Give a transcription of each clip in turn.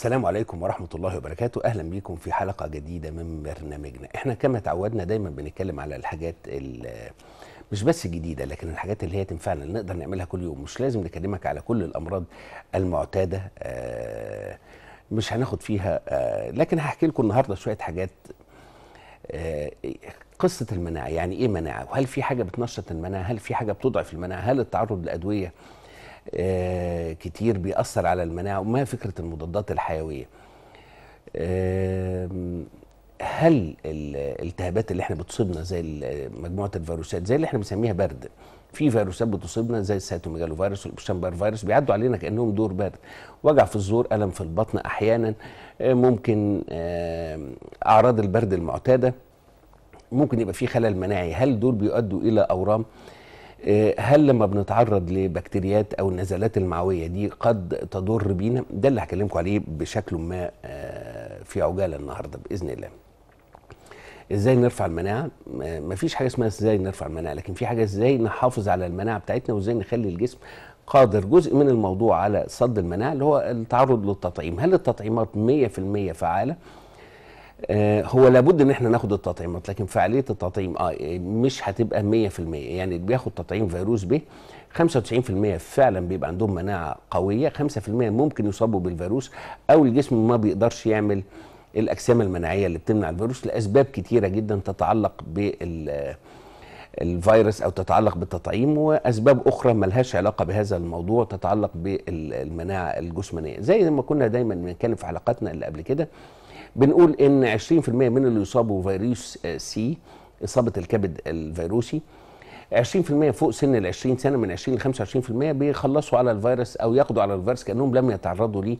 السلام عليكم ورحمة الله وبركاته أهلا بيكم في حلقة جديدة من برنامجنا احنا كما تعودنا دايما بنتكلم على الحاجات مش بس جديده لكن الحاجات اللي هي تنفعنا اللي نقدر نعملها كل يوم مش لازم نكلمك على كل الامراض المعتاده آه، مش هناخد فيها آه، لكن هحكي لكم النهارده شويه حاجات آه، قصه المناعه يعني ايه مناعه وهل في حاجه بتنشط المناعه هل في حاجه بتضعف المناعه هل التعرض للادويه آه، كتير بيأثر على المناعة وما فكرة المضادات الحيوية هل الالتهابات اللي احنا بتصيبنا زي مجموعه الفيروسات زي اللي احنا بنسميها برد في فيروسات بتصيبنا زي السيتوميجالو فيروس والبشامبر فيروس بيعدوا علينا كانهم دور برد وجع في الزور الم في البطن احيانا آه، ممكن اعراض البرد المعتاده ممكن يبقى في خلل مناعي هل دول بيؤدوا الى اورام آه، هل لما بنتعرض لبكتيريات او النزلات المعويه دي قد تضر بينا ده اللي هكلمكم عليه بشكل ما آه، في عجاله النهارده باذن الله ازاي نرفع المناعه مفيش حاجه اسمها ازاي نرفع المناعه لكن في حاجه ازاي نحافظ على المناعه بتاعتنا وازاي نخلي الجسم قادر جزء من الموضوع على صد المناعه اللي هو التعرض للتطعيم هل التطعيمات 100% فعاله آه، هو لابد ان احنا ناخد التطعيمات لكن فعاليه التطعيم اه مش هتبقى 100% يعني بياخد تطعيم فيروس ب 95% فعلا بيبقى عندهم مناعه قويه 5% ممكن يصابوا بالفيروس او الجسم ما بيقدرش يعمل الاجسام المناعيه اللي بتمنع الفيروس لاسباب كتيره جدا تتعلق بال آه، الفيروس او تتعلق بالتطعيم واسباب اخرى ملهاش علاقه بهذا الموضوع تتعلق بالمناعه الجسمانيه زي ما كنا دايما بنتكلم في حلقاتنا اللي قبل كده بنقول ان 20% من اللي يصابوا فيروس آه، سي اصابه الكبد الفيروسي 20% فوق سن ال 20 سنه من 20 ل 25% بيخلصوا على الفيروس او ياخدوا على الفيروس كانهم لم يتعرضوا ليه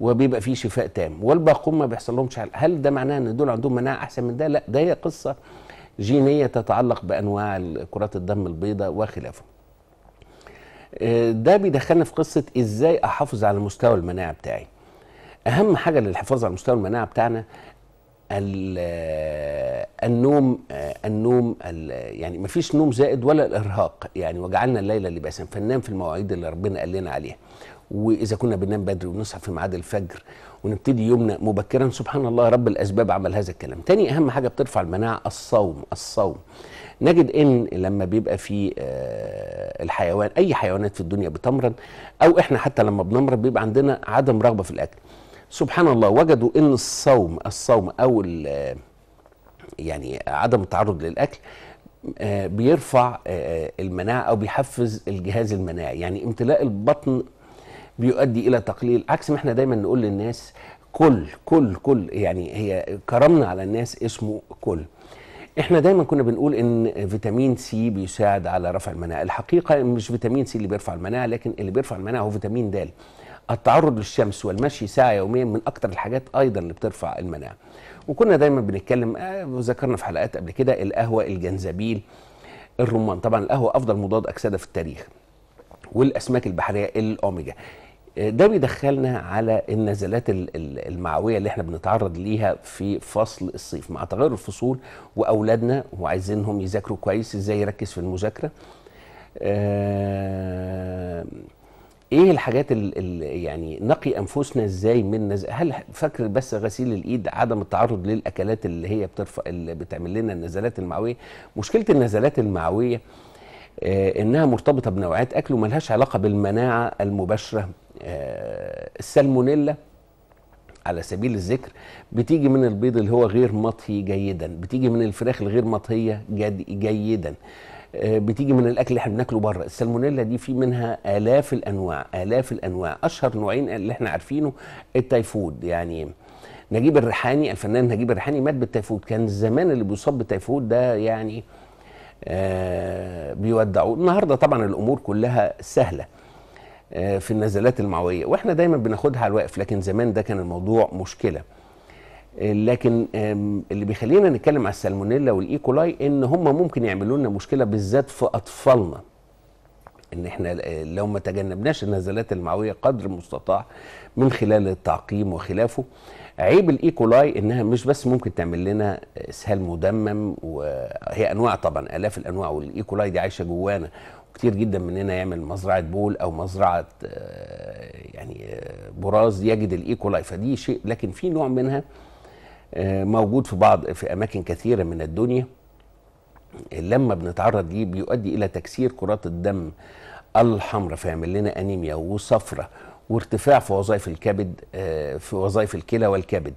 وبيبقى فيه شفاء تام والباقون ما بيحصل لهمش هل ده معناه ان دول عندهم مناعه احسن من ده لا ده هي قصه جينيه تتعلق بانواع كرات الدم البيضاء وخلافه آه، ده بيدخلنا في قصه ازاي احافظ على مستوى المناعه بتاعي اهم حاجه للحفاظ على مستوى المناعه بتاعنا النوم النوم يعني ما فيش نوم زائد ولا الارهاق يعني وجعلنا الليله لباسا فننام في المواعيد اللي ربنا قال لنا عليها واذا كنا بننام بدري ونصحى في ميعاد الفجر ونبتدي يومنا مبكرا سبحان الله رب الاسباب عمل هذا الكلام تاني اهم حاجه بترفع المناعه الصوم الصوم نجد ان لما بيبقى في آه، الحيوان اي حيوانات في الدنيا بتمرض او احنا حتى لما بنمرض بيبقى عندنا عدم رغبه في الاكل سبحان الله وجدوا ان الصوم الصوم او يعني عدم التعرض للاكل آه، بيرفع آه، آه، المناعه او بيحفز الجهاز المناعي يعني امتلاء البطن بيؤدي الى تقليل عكس ما احنا دايما نقول للناس كل كل كل يعني هي كرمنا على الناس اسمه كل احنا دايما كنا بنقول ان فيتامين سي بيساعد على رفع المناعه الحقيقه مش فيتامين سي اللي بيرفع المناعه لكن اللي بيرفع المناعه هو فيتامين د التعرض للشمس والمشي ساعه يوميا من اكثر الحاجات ايضا اللي بترفع المناعه وكنا دايما بنتكلم آه، وذكرنا في حلقات قبل كده القهوه الجنزبيل الرمان طبعا القهوه افضل مضاد اكسده في التاريخ والاسماك البحريه الاوميجا آه، ده بيدخلنا على النزلات المعويه اللي احنا بنتعرض ليها في فصل الصيف مع تغير الفصول واولادنا وعايزينهم يذاكروا كويس ازاي يركز في المذاكره آه ايه الحاجات اللي يعني نقي انفسنا ازاي من نز... هل فاكر بس غسيل الايد عدم التعرض للاكلات اللي هي بترفع اللي بتعمل لنا النزلات المعويه مشكله النزلات المعويه آه انها مرتبطه بنوعات اكل وملهاش علاقه بالمناعه المباشره آه السالمونيلا على سبيل الذكر بتيجي من البيض اللي هو غير مطهي جيدا بتيجي من الفراخ الغير مطهيه جيدا آه، بتيجي من الاكل اللي احنا بناكله بره السالمونيلا دي في منها الاف الانواع الاف الانواع اشهر نوعين اللي احنا عارفينه التايفود يعني نجيب الريحاني الفنان نجيب الريحاني مات بالتايفود كان زمان اللي بيصاب بالتايفود ده يعني بيودعوا آه، بيودعوه النهارده طبعا الامور كلها سهله آه، في النزلات المعويه واحنا دايما بناخدها على الواقف لكن زمان ده كان الموضوع مشكله آه، لكن اللي بيخلينا نتكلم على السالمونيلا والايكولاي ان هم ممكن يعملوا لنا مشكله بالذات في اطفالنا ان احنا آه، لو ما تجنبناش النزلات المعويه قدر المستطاع من خلال التعقيم وخلافه عيب الايكولاي انها مش بس ممكن تعمل لنا اسهال آه، مدمم وهي انواع طبعا الاف الانواع والايكولاي دي عايشه جوانا كتير جدا مننا يعمل مزرعه بول او مزرعه يعني براز يجد الايكولاي فدي شيء لكن في نوع منها آه، موجود في بعض في اماكن كثيره من الدنيا لما بنتعرض ليه بيؤدي الى تكسير كرات الدم الحمراء فيعمل لنا انيميا وصفرة وارتفاع في وظائف الكبد آه، في وظائف الكلى والكبد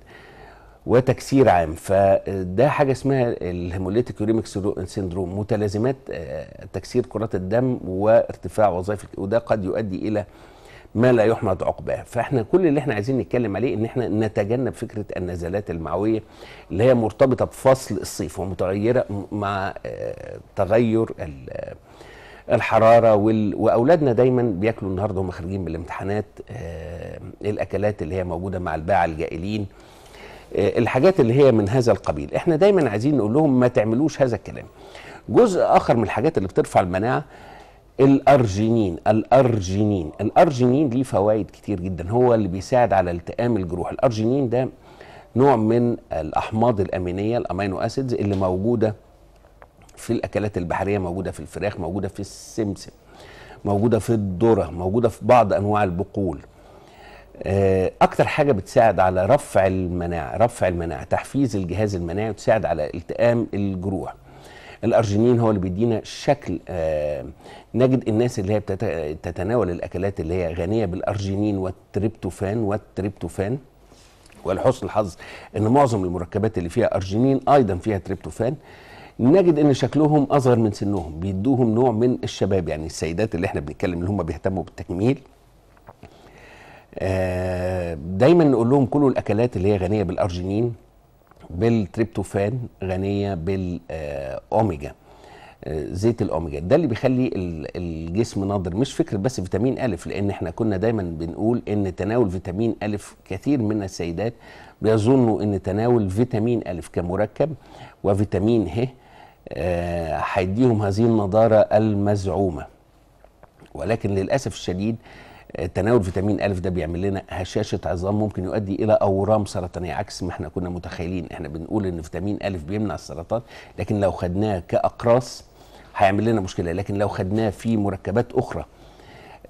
وتكسير عام فده حاجه اسمها الهيموليتيك يوريميك سيندروم متلازمات آه، تكسير كرات الدم وارتفاع وظائف وده قد يؤدي الى ما لا يحمد عقباه فاحنا كل اللي احنا عايزين نتكلم عليه ان احنا نتجنب فكره النزلات المعويه اللي هي مرتبطه بفصل الصيف ومتغيره مع آه، تغير آه، الحراره وال... واولادنا دايما بياكلوا النهارده هم خارجين من الامتحانات آه، الاكلات اللي هي موجوده مع الباعه الجائلين الحاجات اللي هي من هذا القبيل احنا دايما عايزين نقول لهم ما تعملوش هذا الكلام جزء اخر من الحاجات اللي بترفع المناعه الارجينين الارجينين الارجينين ليه فوائد كتير جدا هو اللي بيساعد على التئام الجروح الارجينين ده نوع من الاحماض الامينيه الامينو اسيدز اللي موجوده في الاكلات البحريه موجوده في الفراخ موجوده في السمسم موجوده في الذره موجوده في بعض انواع البقول آه، اكتر حاجه بتساعد على رفع المناعه رفع المناعه تحفيز الجهاز المناعي وتساعد على التئام الجروح الارجينين هو اللي بيدينا شكل آه، نجد الناس اللي هي بتتناول الاكلات اللي هي غنيه بالارجينين والتريبتوفان والتريبتوفان ولحسن الحظ ان معظم المركبات اللي فيها ارجينين ايضا فيها تريبتوفان نجد ان شكلهم اصغر من سنهم بيدوهم نوع من الشباب يعني السيدات اللي احنا بنتكلم اللي هم بيهتموا بالتجميل آه، دايما نقول لهم كلوا الاكلات اللي هي غنيه بالارجينين بالتريبتوفان غنيه بالاوميجا آه، زيت الاوميجا ده اللي بيخلي الجسم ناضر مش فكره بس فيتامين الف لان احنا كنا دايما بنقول ان تناول فيتامين الف كثير من السيدات بيظنوا ان تناول فيتامين الف كمركب وفيتامين ه آه، هيديهم هذه النضاره المزعومه ولكن للاسف الشديد تناول فيتامين ألف ده بيعمل لنا هشاشة عظام ممكن يؤدي إلى أورام سرطانية عكس ما احنا كنا متخيلين احنا بنقول إن فيتامين ألف بيمنع السرطان لكن لو خدناه كأقراص هيعمل لنا مشكلة لكن لو خدناه في مركبات أخرى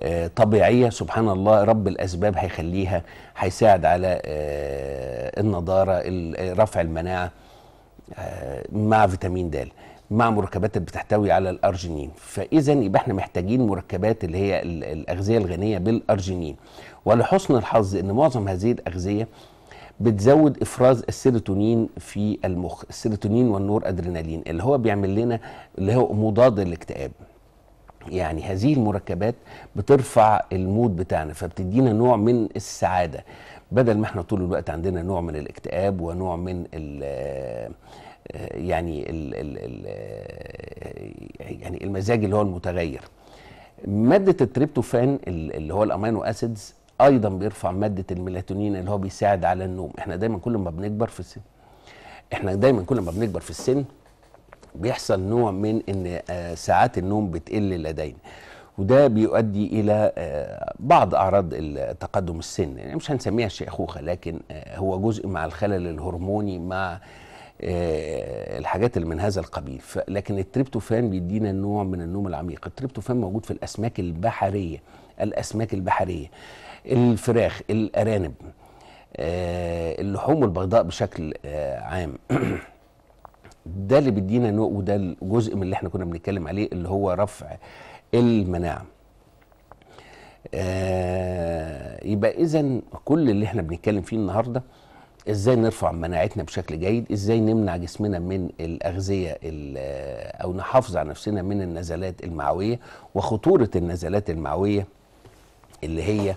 آه، طبيعية سبحان الله رب الأسباب هيخليها هيساعد على آه، النضارة رفع المناعة آه، مع فيتامين د مع مركبات بتحتوي على الارجينين فاذا يبقى احنا محتاجين مركبات اللي هي الاغذيه الغنيه بالارجينين ولحسن الحظ ان معظم هذه الاغذيه بتزود افراز السيروتونين في المخ السيروتونين والنور ادرينالين اللي هو بيعمل لنا اللي هو مضاد للاكتئاب يعني هذه المركبات بترفع المود بتاعنا فبتدينا نوع من السعاده بدل ما احنا طول الوقت عندنا نوع من الاكتئاب ونوع من يعني ال ال ال يعني المزاج اللي هو المتغير ماده التريبتوفان اللي هو الامينو اسيدز ايضا بيرفع ماده الميلاتونين اللي هو بيساعد على النوم احنا دايما كل ما بنكبر في السن احنا دايما كل ما بنكبر في السن بيحصل نوع من ان آه، ساعات النوم بتقل لدينا وده بيؤدي الى آه، بعض اعراض تقدم السن يعني مش هنسميها شيخوخه لكن آه، هو جزء مع الخلل الهرموني مع آه، الحاجات اللي من هذا القبيل لكن التريبتوفان بيدينا نوع من النوم العميق التريبتوفان موجود في الاسماك البحريه الاسماك البحريه الفراخ الارانب آه، اللحوم البيضاء بشكل آه، عام ده اللي بيدينا نوع وده الجزء من اللي احنا كنا بنتكلم عليه اللي هو رفع المناعه يبقى اذا كل اللي احنا بنتكلم فيه النهارده ازاي نرفع مناعتنا بشكل جيد ازاي نمنع جسمنا من الاغذيه آه، او نحافظ على نفسنا من النزلات المعويه وخطوره النزلات المعويه اللي هي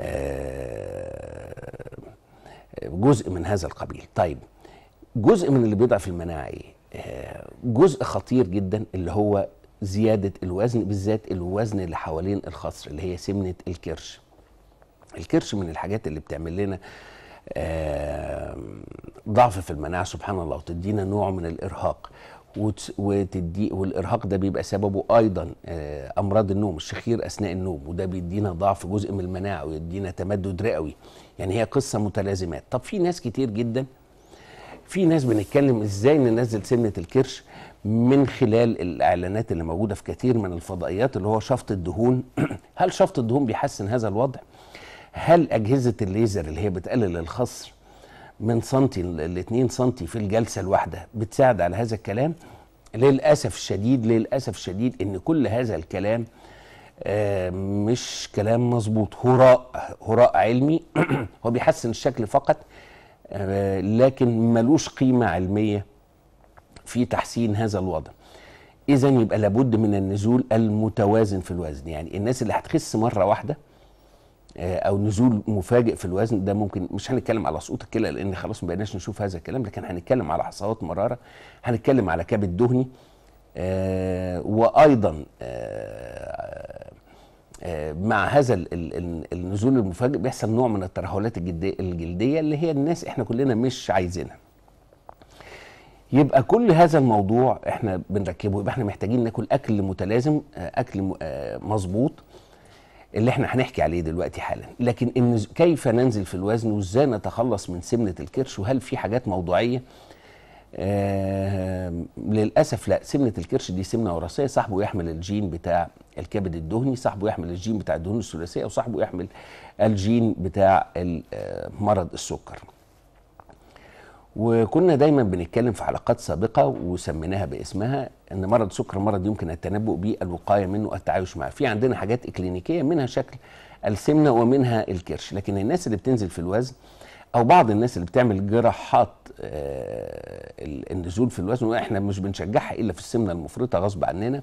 آه، جزء من هذا القبيل طيب جزء من اللي بيضعف المناعه ايه آه، جزء خطير جدا اللي هو زياده الوزن بالذات الوزن اللي حوالين الخصر اللي هي سمنه الكرش الكرش من الحاجات اللي بتعمل لنا آه آه، ضعف في المناعه سبحان الله وتدينا نوع من الارهاق وتدي والارهاق ده بيبقى سببه ايضا آه، امراض النوم الشخير اثناء النوم وده بيدينا ضعف جزء من المناعه ويدينا تمدد رئوي يعني هي قصه متلازمات طب في ناس كتير جدا في ناس بنتكلم ازاي ننزل سمنه الكرش من خلال الاعلانات اللي موجوده في كثير من الفضائيات اللي هو شفط الدهون هل شفط الدهون بيحسن هذا الوضع هل اجهزه الليزر اللي هي بتقلل الخصر من سنتي ل 2 سنتي في الجلسه الواحده بتساعد على هذا الكلام للاسف الشديد للاسف الشديد ان كل هذا الكلام آه، مش كلام مظبوط هراء هراء علمي هو بيحسن الشكل فقط آه، لكن ملوش قيمه علميه في تحسين هذا الوضع اذا يبقى لابد من النزول المتوازن في الوزن يعني الناس اللي هتخس مره واحده آه، او نزول مفاجئ في الوزن ده ممكن مش هنتكلم على سقوط الكلى لان خلاص ما بقيناش نشوف هذا الكلام لكن هنتكلم على حصوات مراره هنتكلم على كبد دهني آه، وايضا آه، مع هذا النزول المفاجئ بيحصل نوع من الترهلات الجلديه اللي هي الناس احنا كلنا مش عايزينها يبقى كل هذا الموضوع احنا بنركبه يبقى احنا محتاجين ناكل اكل متلازم اكل مظبوط اللي احنا هنحكي عليه دلوقتي حالا لكن إن كيف ننزل في الوزن وازاي نتخلص من سمنه الكرش وهل في حاجات موضوعيه آه للاسف لا سمنه الكرش دي سمنه وراثيه صاحبه يحمل الجين بتاع الكبد الدهني صاحبه يحمل الجين بتاع الدهون الثلاثيه وصاحبه يحمل الجين بتاع آه، مرض السكر وكنا دايما بنتكلم في حلقات سابقه وسميناها باسمها ان مرض سكر مرض يمكن التنبؤ به الوقايه منه التعايش معه في عندنا حاجات اكلينيكيه منها شكل السمنه ومنها الكرش لكن الناس اللي بتنزل في الوزن او بعض الناس اللي بتعمل جراحات آه، النزول في الوزن واحنا مش بنشجعها الا في السمنه المفرطه غصب عننا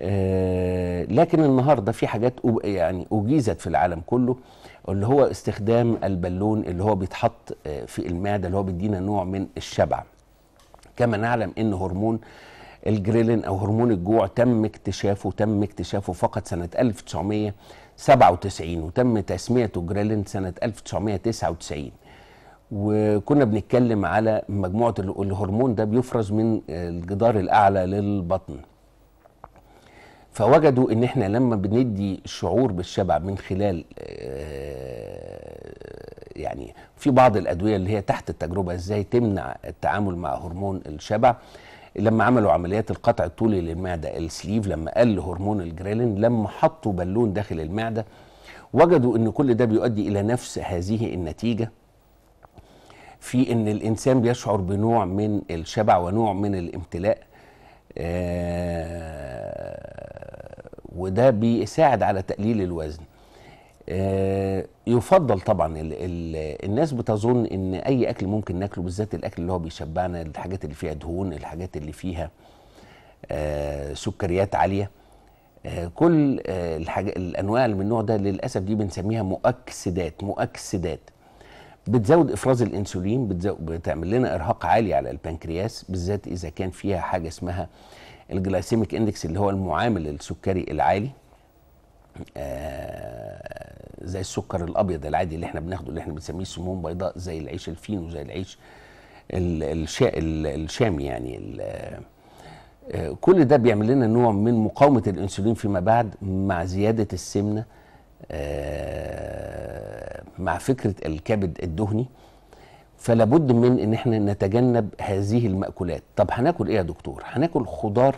آه، لكن النهارده في حاجات يعني اجيزت في العالم كله اللي هو استخدام البالون اللي هو بيتحط آه، في المعده اللي هو بيدينا نوع من الشبع كما نعلم ان هرمون الجريلين او هرمون الجوع تم اكتشافه تم اكتشافه فقط سنه 1997 وتم تسميته جريلين سنه 1999 وكنا بنتكلم على مجموعه الهرمون ده بيفرز من آه، الجدار الاعلى للبطن فوجدوا ان احنا لما بندي شعور بالشبع من خلال آه، يعني في بعض الادويه اللي هي تحت التجربه ازاي تمنع التعامل مع هرمون الشبع لما عملوا عمليات القطع الطولي للمعده السليف لما قل هرمون الجريلين لما حطوا بالون داخل المعده وجدوا ان كل ده بيؤدي الى نفس هذه النتيجه في ان الانسان بيشعر بنوع من الشبع ونوع من الامتلاء آه وده بيساعد على تقليل الوزن آه، يفضل طبعا الـ الـ الناس بتظن ان اي اكل ممكن ناكله بالذات الاكل اللي هو بيشبعنا الحاجات اللي فيها دهون الحاجات اللي فيها آه، سكريات عاليه آه، كل الحاجة الانواع اللي من النوع ده للاسف دي بنسميها مؤكسدات مؤكسدات بتزود افراز الانسولين بتعمل لنا ارهاق عالي على البنكرياس بالذات اذا كان فيها حاجه اسمها الجلايسيميك اندكس اللي هو المعامل السكري العالي آه زي السكر الابيض العادي اللي احنا بناخده اللي احنا بنسميه سموم بيضاء زي العيش الفينو زي العيش الشا الشامي يعني آه، كل ده بيعمل لنا نوع من مقاومه الانسولين فيما بعد مع زياده السمنه آه، مع فكره الكبد الدهني فلا بد من ان احنا نتجنب هذه المأكولات طب هناكل ايه يا دكتور هناكل خضار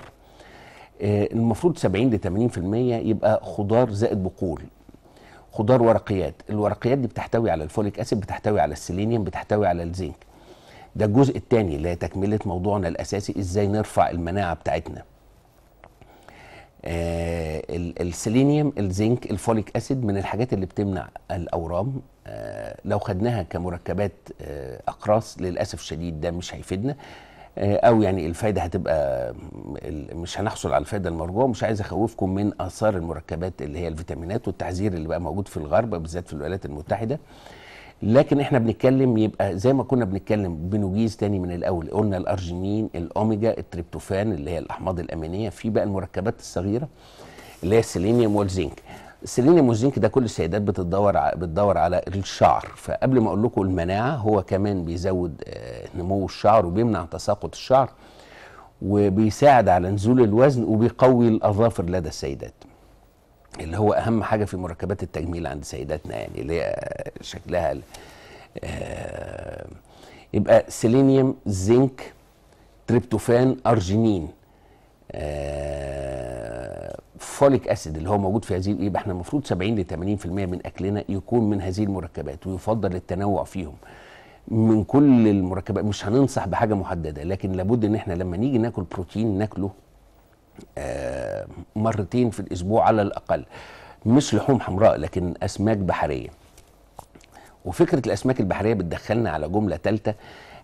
آه، المفروض 70 ل 80% يبقى خضار زائد بقول خضار ورقيات الورقيات دي بتحتوي على الفوليك اسيد بتحتوي على السيلينيوم بتحتوي على الزنك ده الجزء الثاني اللي هي تكمله موضوعنا الاساسي ازاي نرفع المناعه بتاعتنا آه السيلينيوم الزنك الفوليك اسيد من الحاجات اللي بتمنع الاورام آه لو خدناها كمركبات آه اقراص للاسف الشديد ده مش هيفيدنا آه، او يعني الفايده هتبقى مش هنحصل على الفايده المرجوه مش عايز اخوفكم من اثار المركبات اللي هي الفيتامينات والتحذير اللي بقى موجود في الغرب بالذات في الولايات المتحده لكن احنا بنتكلم يبقى زي ما كنا بنتكلم بنجيز تاني من الاول قلنا الارجينين الاوميجا التريبتوفان اللي هي الاحماض الامينيه في بقى المركبات الصغيره اللي هي السيلينيوم والزنك السيلينيوم والزنك ده كل السيدات بتدور بتدور على الشعر فقبل ما اقول لكم المناعه هو كمان بيزود آه، نمو الشعر وبيمنع تساقط الشعر وبيساعد على نزول الوزن وبيقوي الاظافر لدى السيدات اللي هو اهم حاجه في مركبات التجميل عند سيداتنا يعني اللي هي شكلها آه يبقى سيلينيوم زنك تريبتوفان ارجينين آه فوليك اسيد اللي هو موجود في هذه يبقى احنا المفروض 70 ل 80% من اكلنا يكون من هذه المركبات ويفضل التنوع فيهم من كل المركبات مش هننصح بحاجه محدده لكن لابد ان احنا لما نيجي ناكل بروتين ناكله آه، مرتين في الاسبوع على الاقل مش لحوم حمراء لكن اسماك بحريه وفكره الاسماك البحريه بتدخلنا على جمله ثالثه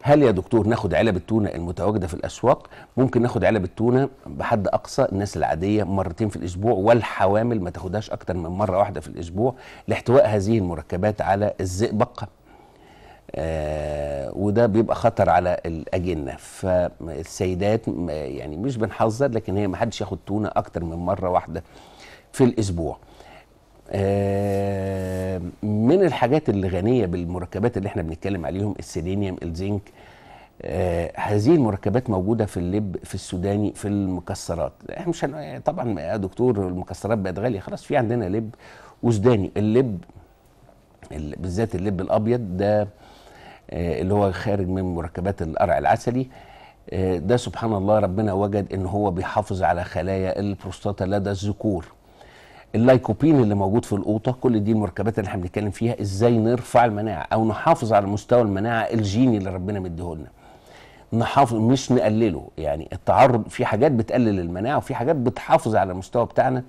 هل يا دكتور ناخد علب التونه المتواجده في الاسواق ممكن ناخد علب التونه بحد اقصى الناس العاديه مرتين في الاسبوع والحوامل ما تاخدهاش اكتر من مره واحده في الاسبوع لاحتواء هذه المركبات على الزئبق آه وده بيبقى خطر على الاجنه فالسيدات يعني مش بنحذر لكن هي ما حدش ياخد تونه اكتر من مره واحده في الاسبوع آه من الحاجات اللي غنيه بالمركبات اللي احنا بنتكلم عليهم السيلينيوم الزنك آه هذه المركبات موجوده في اللب في السوداني في المكسرات احنا مش يعني طبعا يا دكتور المكسرات بقت غاليه خلاص في عندنا لب وسوداني اللب بالذات اللب الابيض ده آه، اللي هو خارج من مركبات القرع العسلي آه، ده سبحان الله ربنا وجد ان هو بيحافظ على خلايا البروستاتا لدى الذكور اللايكوبين اللي موجود في القوطه كل دي المركبات اللي احنا بنتكلم فيها ازاي نرفع المناعه او نحافظ على مستوى المناعه الجيني اللي ربنا مديه لنا نحافظ مش نقلله يعني التعرض في حاجات بتقلل المناعه وفي حاجات بتحافظ على المستوى بتاعنا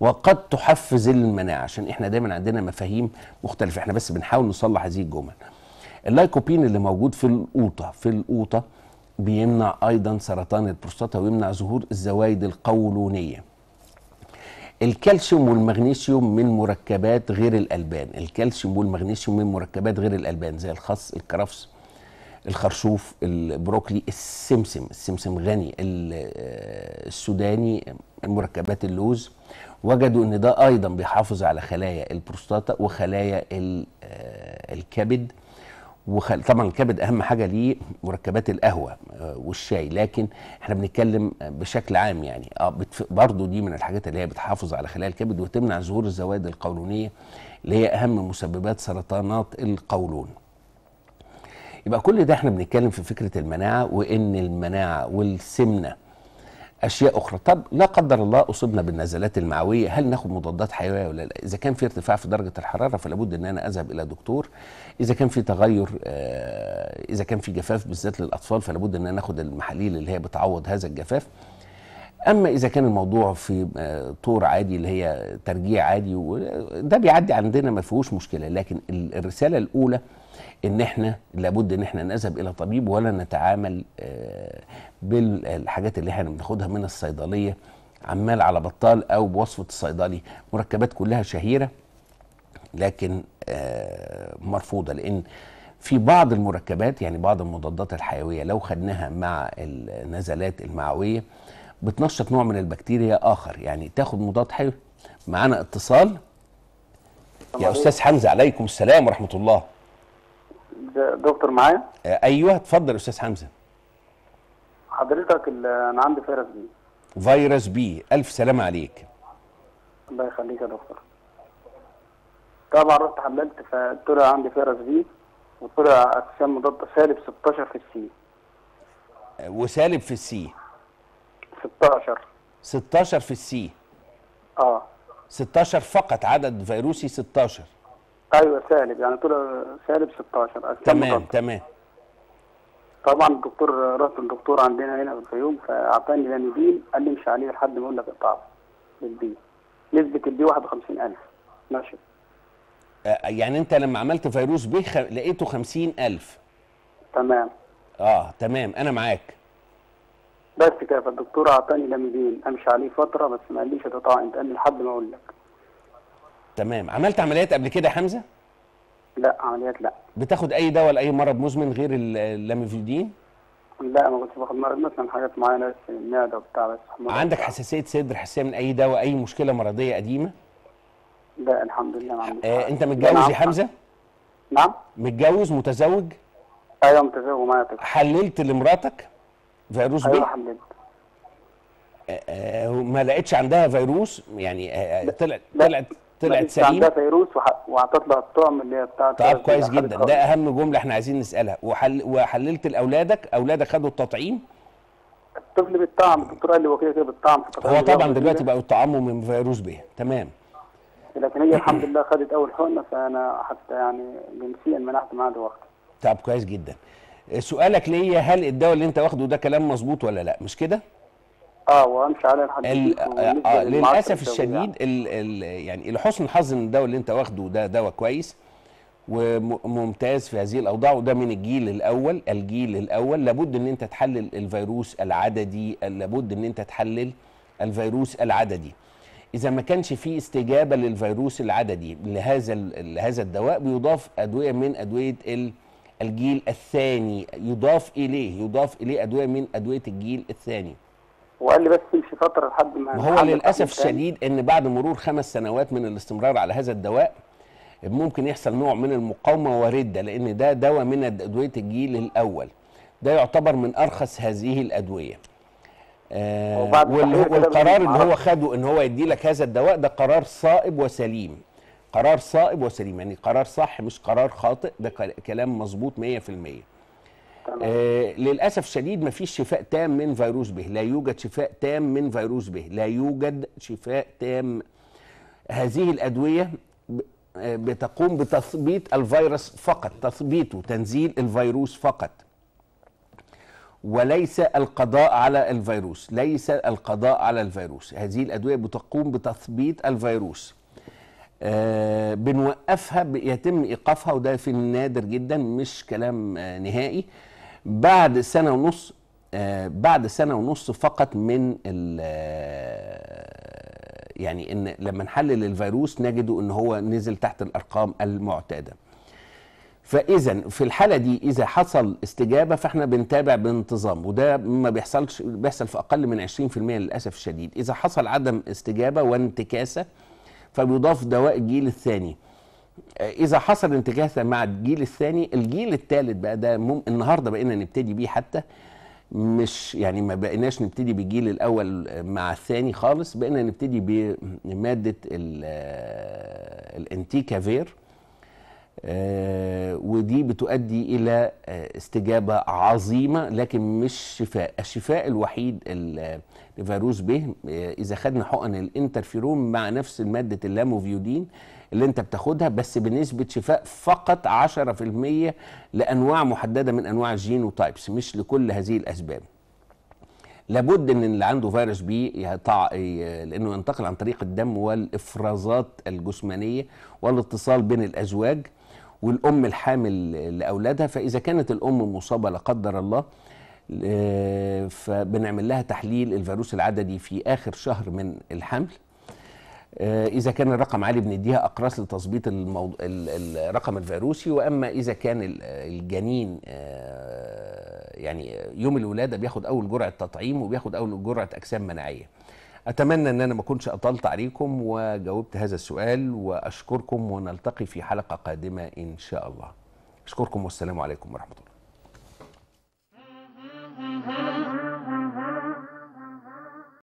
وقد تحفز المناعه عشان احنا دايما عندنا مفاهيم مختلفه احنا بس بنحاول نصلح هذه الجمل اللايكوبين اللي موجود في القوطه في القوطه بيمنع ايضا سرطان البروستاتا ويمنع ظهور الزوايد القولونيه الكالسيوم والمغنيسيوم من مركبات غير الالبان الكالسيوم والمغنيسيوم من مركبات غير الالبان زي الخس الكرفس الخرشوف البروكلي السمسم السمسم غني آه، السوداني مركبات اللوز وجدوا ان ده ايضا بيحافظ على خلايا البروستاتا وخلايا آه، الكبد وخل... طبعا الكبد اهم حاجه ليه مركبات القهوه آه، والشاي لكن احنا بنتكلم بشكل عام يعني اه بتف... برضه دي من الحاجات اللي هي بتحافظ على خلايا الكبد وتمنع ظهور الزوائد القولونيه اللي هي اهم مسببات سرطانات القولون يبقى كل ده احنا بنتكلم في فكره المناعه وان المناعه والسمنه اشياء اخرى طب لا قدر الله اصبنا بالنزلات المعويه هل ناخد مضادات حيويه ولا لا اذا كان في ارتفاع في درجه الحراره فلابد ان انا اذهب الى دكتور اذا كان في تغير آه، اذا كان في جفاف بالذات للاطفال فلابد ان انا اخد المحاليل اللي هي بتعوض هذا الجفاف اما اذا كان الموضوع في آه، طور عادي اللي هي ترجيع عادي ده بيعدي عندنا ما فيهوش مشكله لكن الرساله الاولى ان احنا لابد ان احنا نذهب الى طبيب ولا نتعامل آه، بالحاجات اللي احنا بناخدها من الصيدليه عمال على بطال او بوصفه الصيدلي مركبات كلها شهيره لكن آه، مرفوضه لان في بعض المركبات يعني بعض المضادات الحيويه لو خدناها مع النزلات المعويه بتنشط نوع من البكتيريا اخر يعني تاخد مضاد حيوي معانا اتصال يا استاذ حمزه عليكم السلام ورحمه الله دكتور معايا آه، ايوه اتفضل استاذ حمزه حضرتك انا عندي فيروس بي فيروس بي الف سلامه عليك الله يخليك يا دكتور طبعا رحت حملت فطلع عندي فيروس بي وطلع اجسام مضاده سالب 16 في السي آه، وسالب في السي 16 16 في السي اه 16 فقط عدد فيروسي 16 ايوه سالب يعني طلع سالب 16 تمام تمام طبعا الدكتور رحت الدكتور عندنا هنا في الفيوم فاعطاني لانيدين قال لي امشي عليه لحد ما اقول لك اقطعه للبي نسبه البي 51000 ماشي أه، يعني انت لما عملت فيروس بي خ... لقيته 50000 تمام اه تمام انا معاك بس كده فالدكتور اعطاني لاميدين امشي عليه فتره بس ما قاليش هتقطع انت قال لي لحد ما اقول لك تمام عملت عمليات قبل كده يا حمزه لا عمليات لا بتاخد اي دواء لاي مرض مزمن غير اللاميفيدين لا ما كنتش باخد مرض مثلا حاجات معينه بس المعده وبتاع بس عندك حساسيه صدر حساسيه من اي دواء اي مشكله مرضيه قديمه لا الحمد لله ما عنديش آه انت متجوز يا نعم. حمزه نعم متجوز متزوج ايوه متزوج ومعايا طفل حللت لمراتك فيروس أيوة بي ايوه حللت آه، آه، ما لقيتش عندها فيروس يعني آه، طلعت طلعت طلعت سليمه عندها فيروس واعطت لها الطعم اللي هي بتاعت طيب كويس جدا ده اهم جمله احنا عايزين نسالها وحل... وحللت لاولادك اولادك خدوا التطعيم الطفل بالطعم الدكتور قال لي هو كده بالطعم هو طبعا دلوقتي بقى الطعام من فيروس به تمام لكن هي الحمد لله خدت اول حقنه فانا حتى يعني جنسيا منحت معاها دلوقتي طب كويس جدا سؤالك ليا هل الدواء اللي انت واخده ده كلام مظبوط ولا لا مش كده؟ اه وامشي على الحديث آه, آه، للاسف الشديد الـ الـ يعني لحسن الحظ ان الدواء اللي انت واخده ده دواء كويس وممتاز في هذه الاوضاع وده من الجيل الاول الجيل الاول لابد ان انت تحلل الفيروس العددي لابد ان انت تحلل الفيروس العددي اذا ما كانش في استجابه للفيروس العددي لهذا لهذا الدواء بيضاف ادويه من ادويه الجيل الثاني يضاف اليه يضاف اليه ادويه من ادويه الجيل الثاني وقال لي بس تمشي فتره لحد ما هو للاسف الشديد ان بعد مرور خمس سنوات من الاستمرار على هذا الدواء ممكن يحصل نوع من المقاومه ورده لان ده دواء من ادويه الجيل الاول ده يعتبر من ارخص هذه الادويه آه والقرار اللي هو خده ان هو يدي لك هذا الدواء ده قرار صائب وسليم قرار صائب وسليم يعني قرار صح مش قرار خاطئ ده كلام مظبوط 100% آه للاسف شديد فيش شفاء تام من فيروس به لا يوجد شفاء تام من فيروس به لا يوجد شفاء تام هذه الادويه آه، بتقوم بتثبيط الفيروس فقط تثبيته تنزيل الفيروس فقط وليس القضاء على الفيروس ليس القضاء على الفيروس هذه الادويه بتقوم بتثبيط الفيروس آه بنوقفها يتم ايقافها وده في النادر جدا مش كلام آه نهائي بعد سنه ونص آه، بعد سنه ونص فقط من آه، يعني ان لما نحلل الفيروس نجده ان هو نزل تحت الارقام المعتاده فاذا في الحاله دي اذا حصل استجابه فاحنا بنتابع بانتظام وده ما بيحصلش بيحصل في اقل من 20% للاسف الشديد اذا حصل عدم استجابه وانتكاسه فبيضاف دواء الجيل الثاني اذا حصل انتكاسه مع الجيل الثاني الجيل الثالث بقى ده مم... النهارده بقينا نبتدي بيه حتى مش يعني ما بقيناش نبتدي بالجيل الاول مع الثاني خالص بقينا نبتدي بماده الانتيكافير آه، ودي بتؤدي الى آه، استجابه عظيمه لكن مش شفاء الشفاء الوحيد لفيروس به آه، اذا خدنا حقن الانترفيرون مع نفس ماده اللاموفيودين اللي انت بتاخدها بس بنسبه شفاء فقط 10% لانواع محدده من انواع وتايبس مش لكل هذه الاسباب لابد ان اللي عنده فيروس بي يطع... لانه ينتقل عن طريق الدم والافرازات الجسمانيه والاتصال بين الازواج والام الحامل لاولادها فاذا كانت الام مصابه لا قدر الله آه، فبنعمل لها تحليل الفيروس العددي في اخر شهر من الحمل آه، اذا كان الرقم عالي بنديها اقراص لتظبيط الموض... الرقم الفيروسي واما اذا كان الجنين آه، يعني يوم الولاده بياخد اول جرعه تطعيم وبياخد اول جرعه اجسام مناعيه اتمنى ان انا ما اكونش اطلت عليكم وجاوبت هذا السؤال واشكركم ونلتقي في حلقه قادمه ان شاء الله اشكركم والسلام عليكم ورحمه الله